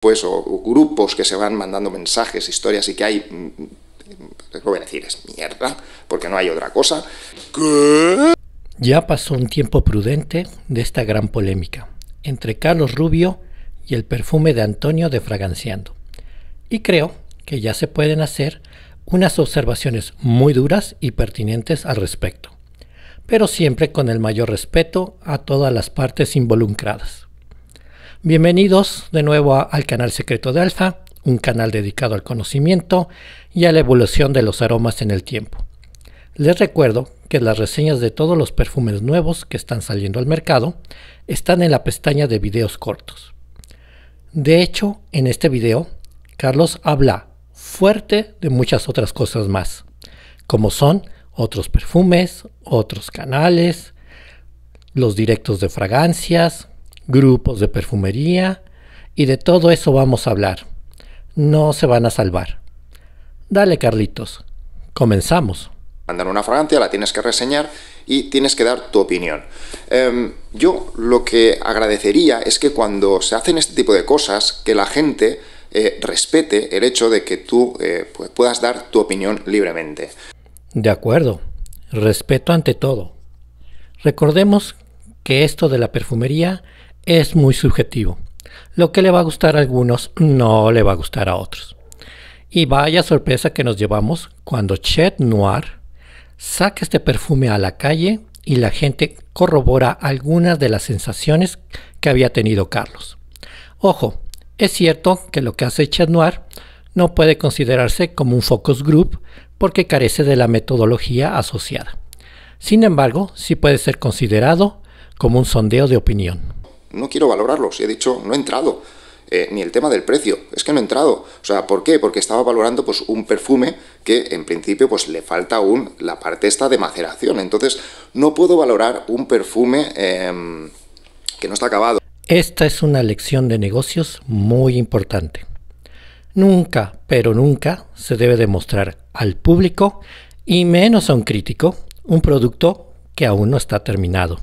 pues, o, grupos que se van mandando mensajes, historias y que hay, mm, mm, les voy a decir, es mierda, porque no hay otra cosa. Ya pasó un tiempo prudente de esta gran polémica entre Carlos Rubio y el perfume de Antonio de Fraganciando. Y creo que ya se pueden hacer unas observaciones muy duras y pertinentes al respecto, pero siempre con el mayor respeto a todas las partes involucradas. Bienvenidos de nuevo al canal secreto de Alfa, un canal dedicado al conocimiento y a la evolución de los aromas en el tiempo. Les recuerdo que las reseñas de todos los perfumes nuevos que están saliendo al mercado están en la pestaña de videos cortos. De hecho, en este video, Carlos habla fuerte de muchas otras cosas más, como son otros perfumes, otros canales, los directos de fragancias, grupos de perfumería y de todo eso vamos a hablar. No se van a salvar. Dale, Carlitos. Comenzamos. Mandan una fragancia, la tienes que reseñar y tienes que dar tu opinión. Em, yo lo que agradecería es que cuando se hacen este tipo de cosas, que la gente eh, respete el hecho de que tú eh, pues, puedas dar tu opinión libremente. De acuerdo, respeto ante todo. Recordemos que esto de la perfumería es muy subjetivo. Lo que le va a gustar a algunos no le va a gustar a otros. Y vaya sorpresa que nos llevamos cuando Chet Noir saca este perfume a la calle y la gente corrobora algunas de las sensaciones que había tenido Carlos. Ojo, es cierto que lo que hace Chet Noir no puede considerarse como un focus group porque carece de la metodología asociada. Sin embargo, sí puede ser considerado como un sondeo de opinión no quiero valorarlo, si He dicho, no he entrado. Eh, ni el tema del precio, es que no he entrado. O sea, ¿por qué? Porque estaba valorando pues, un perfume que en principio pues, le falta aún la parte esta de maceración. Entonces, no puedo valorar un perfume em, que no está acabado. Esta es una lección de negocios muy importante. Nunca, pero nunca se debe demostrar al público y menos a un crítico un producto que aún no está terminado.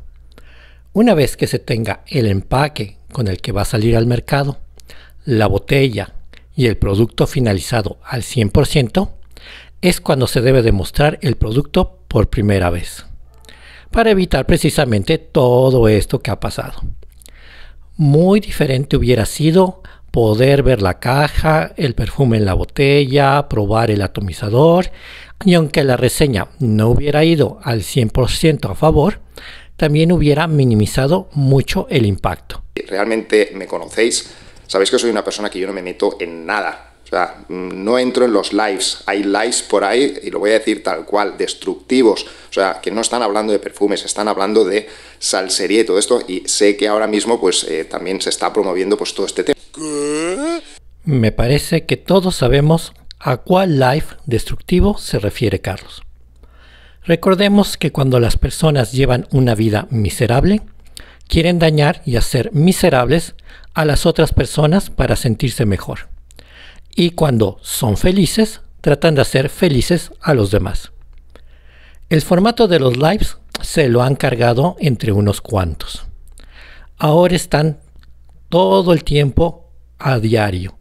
Una vez que se tenga el empaque con el que va a salir al mercado, la botella y el producto finalizado al 100%, es cuando se debe demostrar el producto por primera vez, para evitar precisamente todo esto que ha pasado. Muy diferente hubiera sido poder ver la caja, el perfume en la botella, probar el atomizador, y aunque la reseña no hubiera ido al 100% a favor, también hubiera minimizado mucho el impacto. Realmente me conocéis, sabéis que soy una persona que yo no me meto en nada. O sea, no entro en los lives. Hay lives por ahí, y lo voy a decir tal cual, destructivos. O sea, que no están hablando de perfumes, están hablando de salsería y todo esto. Y sé que ahora mismo, pues, eh, también se está promoviendo pues todo este tema. Me parece que todos sabemos a cuál live destructivo se refiere Carlos. Recordemos que cuando las personas llevan una vida miserable, quieren dañar y hacer miserables a las otras personas para sentirse mejor. Y cuando son felices, tratan de hacer felices a los demás. El formato de los lives se lo han cargado entre unos cuantos. Ahora están todo el tiempo a diario.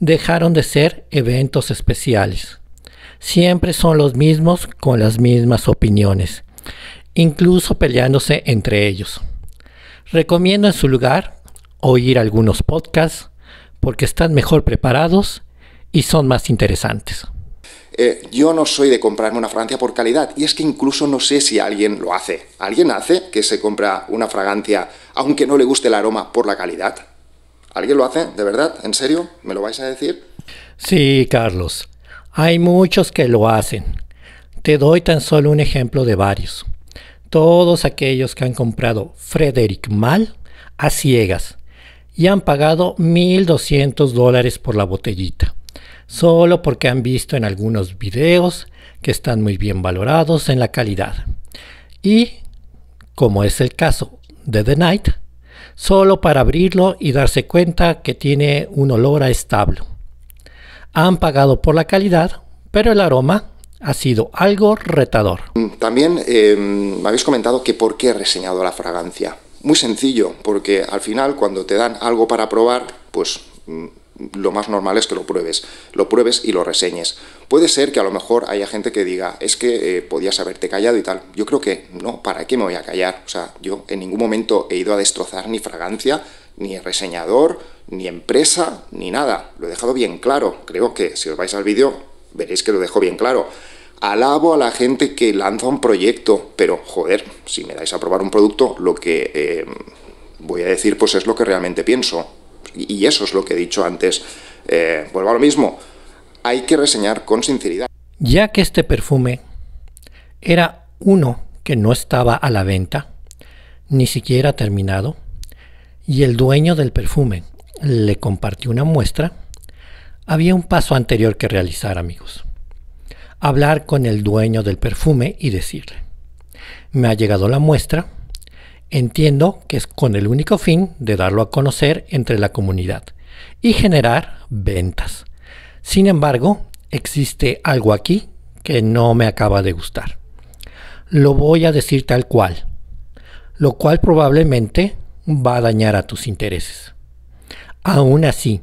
Dejaron de ser eventos especiales siempre son los mismos con las mismas opiniones, incluso peleándose entre ellos. Recomiendo en su lugar oír algunos podcasts porque están mejor preparados y son más interesantes. Eh, yo no soy de comprarme una fragancia por calidad y es que incluso no sé si alguien lo hace. ¿Alguien hace que se compra una fragancia aunque no le guste el aroma por la calidad? ¿Alguien lo hace? ¿De verdad? ¿En serio? ¿Me lo vais a decir? Sí, Carlos. Hay muchos que lo hacen. Te doy tan solo un ejemplo de varios. Todos aquellos que han comprado Frederick Mal a ciegas y han pagado 1.200 dólares por la botellita, solo porque han visto en algunos videos que están muy bien valorados en la calidad. Y, como es el caso de The Night, solo para abrirlo y darse cuenta que tiene un olor a establo han pagado por la calidad, pero el aroma ha sido algo retador. Mm, también em, me habéis comentado que por qué he reseñado la fragancia. Muy sencillo, porque al final cuando te dan algo para probar, pues mm, lo más normal es que lo pruebes, lo pruebes y lo reseñes. Puede ser que a lo mejor haya gente que diga, es que eh, podías haberte callado y tal. Yo creo que no, ¿para qué me voy a callar? O sea, yo en ningún momento he ido a destrozar mi fragancia, ni reseñador, ni empresa, ni nada. Lo he dejado bien claro. Creo que si os vais al vídeo veréis que lo dejo bien claro. Alabo a la gente que lanza un proyecto, pero joder, si me dais a probar un producto, lo que eh, voy a decir pues es lo que realmente pienso. Y eso es lo que he dicho antes. Eh, vuelvo a lo mismo, hay que reseñar con sinceridad. Ya que este perfume era uno que no estaba a la venta, ni siquiera terminado, y el dueño del perfume le compartió una muestra, había un paso anterior que realizar, amigos. Hablar con el dueño del perfume y decirle, me ha llegado la muestra, entiendo que es con el único fin de darlo a conocer entre la comunidad y generar ventas. Sin embargo, existe algo aquí que no me acaba de gustar. Lo voy a decir tal cual, lo cual probablemente va a dañar a tus intereses. Aún así,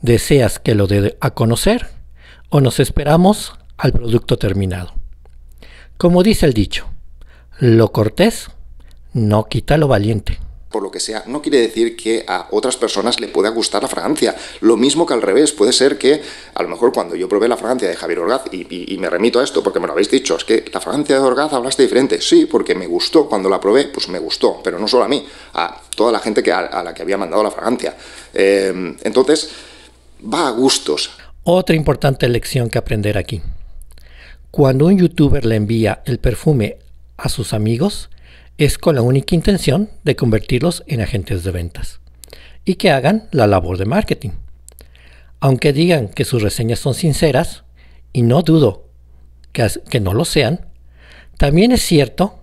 ¿deseas que lo dé a conocer o nos esperamos al producto terminado? Como dice el dicho, lo cortés no quita lo valiente por lo que sea, no quiere decir que a otras personas le pueda gustar la fragancia. Lo mismo que al revés, puede ser que a lo mejor cuando yo probé la fragancia de Javier Orgaz, y, me remito a esto porque me lo habéis dicho, es que la fragancia de Orgaz hablaste diferente. Sí, porque me gustó cuando la probé, pues me gustó, pero no solo a mí, a toda la gente que, a, la que había mandado la fragancia. Eh, entonces, va a gustos. Otra importante lección que aprender aquí. Cuando un youtuber le envía el perfume a sus amigos, es con la única intención de convertirlos en agentes de ventas y que hagan la labor de marketing. Aunque digan que sus reseñas son sinceras, y no dudo que, que no lo sean, también es cierto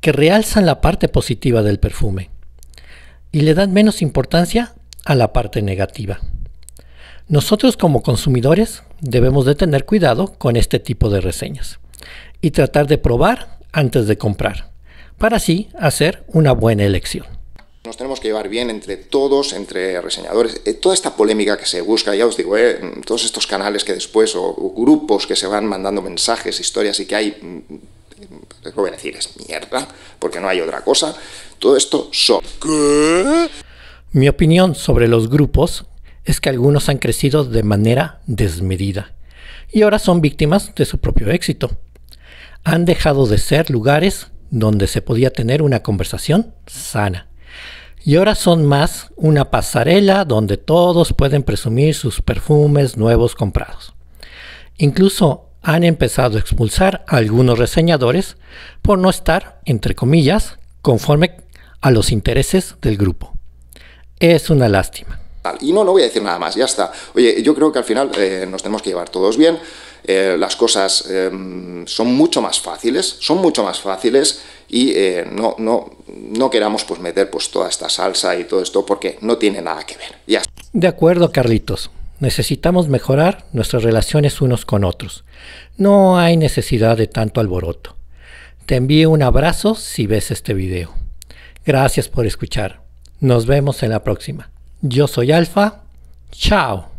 que realzan la parte positiva del perfume y le dan menos importancia a la parte negativa. Nosotros como consumidores debemos de tener cuidado con este tipo de reseñas y tratar de probar antes de comprar para así hacer una buena elección. Nos tenemos que llevar bien entre todos, entre reseñadores. Eh, toda esta polémica que se busca, ya os digo, eh, todos estos canales que después, o, grupos que se van mandando mensajes, historias y que hay, mm, mm, decir, es mierda, porque no hay otra cosa. Todo esto son... ¿Qué? Mi opinión sobre los grupos es que algunos han crecido de manera desmedida y ahora son víctimas de su propio éxito. Han dejado de ser lugares donde se podía tener una conversación sana. Y ahora son más una pasarela donde todos pueden presumir sus perfumes nuevos comprados. Incluso han empezado a expulsar a algunos reseñadores por no estar, entre comillas, conforme a los intereses del grupo. Es una lástima. Y no, no voy a decir nada más, ya está. Oye, yo creo que al final eh, nos tenemos que llevar todos bien. Eh, las cosas eh, son mucho más fáciles, son mucho más fáciles y eh, no, queramos pues meter pues toda esta salsa y todo esto porque no tiene nada que ver. Ya. De acuerdo, Carlitos. Necesitamos mejorar nuestras relaciones unos con otros. No hay necesidad de tanto alboroto. Te envío un abrazo si ves este video. Gracias por escuchar. Nos vemos en la próxima. Yo soy Alfa. Chao.